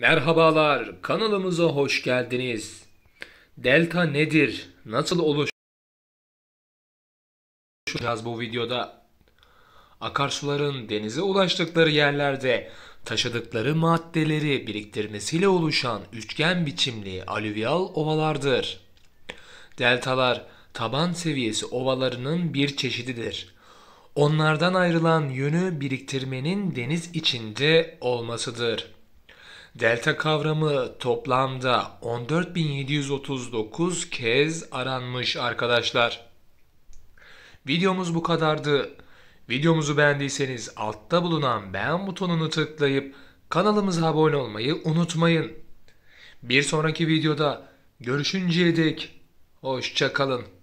Merhabalar, kanalımıza hoş geldiniz. Delta nedir? Nasıl oluşacağız bu videoda? Akarsuların denize ulaştıkları yerlerde taşıdıkları maddeleri biriktirmesiyle oluşan üçgen biçimli alüvyal ovalardır. Deltalar taban seviyesi ovalarının bir çeşididir. Onlardan ayrılan yönü biriktirmenin deniz içinde olmasıdır. Delta kavramı toplamda 14.739 kez aranmış arkadaşlar. Videomuz bu kadardı. Videomuzu beğendiyseniz altta bulunan beğen butonunu tıklayıp kanalımıza abone olmayı unutmayın. Bir sonraki videoda görüşünceye dek hoşçakalın.